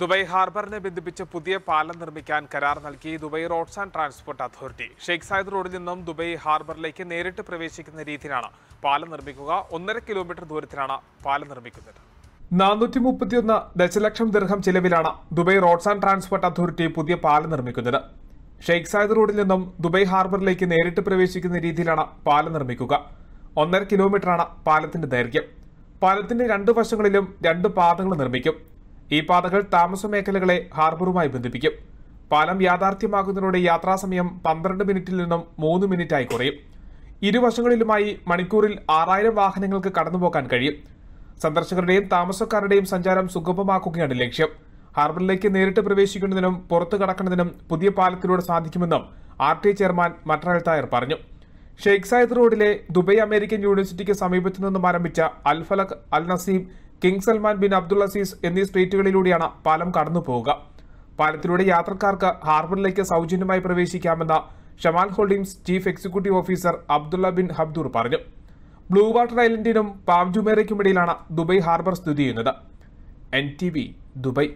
Dubai ഹാർബറിനെ ബന്ധിപ്പിച്ച് പുതിയ പാലം നിർമ്മിക്കാൻ കരാർ നൽകി Dubai roads and transport authority Sheikh Zayed റോഡിൽ നിന്നും ദുബായ് ഹാർബറിലേക്ക് നേരിട്ട് പ്രവേശിക്കുന്ന രീതിയിലാണ് പാലം നിർമ്മിക്കുക ഒന്നര കിലോമീറ്റർ ദൂരത്തിലാണ് പാലം നിർമ്മിക്കുന്നത് നാനൂറ്റി മുപ്പത്തിയൊന്ന് ദശലക്ഷം ദീർഘം ചിലവിലാണ് Dubai roads and transport authority പുതിയ പാലം നിർമ്മിക്കുന്നത് ഷെയ്ഖ് സായദ് റോഡിൽ നിന്നും ദുബായ് ഹാർബറിലേക്ക് നേരിട്ട് പ്രവേശിക്കുന്ന രീതിയിലാണ് പാലം നിർമ്മിക്കുക ഒന്നര കിലോമീറ്ററാണ് പാലത്തിന്റെ ദൈർഘ്യം പാലത്തിന്റെ രണ്ട് വശങ്ങളിലും രണ്ട് പാതകൾ നിർമ്മിക്കും ഈ പാതകൾ താമസ മേഖലകളെ ഹാർബറുമായി ബന്ധിപ്പിക്കും പാലം യാഥാർത്ഥ്യമാകുന്നതോടെ യാത്രാസമയം പന്ത്രണ്ട് മിനിറ്റിൽ നിന്നും മൂന്ന് മിനിറ്റായി കുറയും ഇരുവശങ്ങളിലുമായി മണിക്കൂറിൽ ആറായിരം വാഹനങ്ങൾക്ക് കടന്നുപോകാൻ കഴിയും സന്ദർശകരുടെയും താമസക്കാരുടെയും സഞ്ചാരം സുഗമമാക്കുകയാണ് ലക്ഷ്യം ഹാർബറിലേക്ക് നേരിട്ട് പ്രവേശിക്കുന്നതിനും പുറത്തു കടക്കുന്നതിനും പുതിയ പാലത്തിലൂടെ സാധിക്കുമെന്നും R T chairman Mattar Al Tayer പറഞ്ഞു ഷെയ്ഖ് സായദ് റോഡിലെ ദുബൈ അമേരിക്കൻ യൂണിവേഴ്സിറ്റിക്ക് സമീപത്തു നിന്നും ആരംഭിച്ച Al Falak Al Naseeb King Salman bin Abdul Aziz എന്നീ സ്ട്രീറ്റുകളിലൂടെയാണ് പാലം കടന്നു പോവുക പാലത്തിലൂടെ യാത്രക്കാർക്ക് ഹാർബറിലേക്ക് സൗജന്യമായി പ്രവേശിക്കാമെന്ന് Shamal Holdings chief executive officer Abdulla bin Habtoor പറഞ്ഞു ബ്ലൂ വാട്ടർ ഐലൻഡിനും പാംജുമേറയ്ക്കുമിടയിലാണ് ദുബൈ ഹാർബർ സ്ഥിതി ചെയ്യുന്നത് എൻ ടി ബി ദുബൈ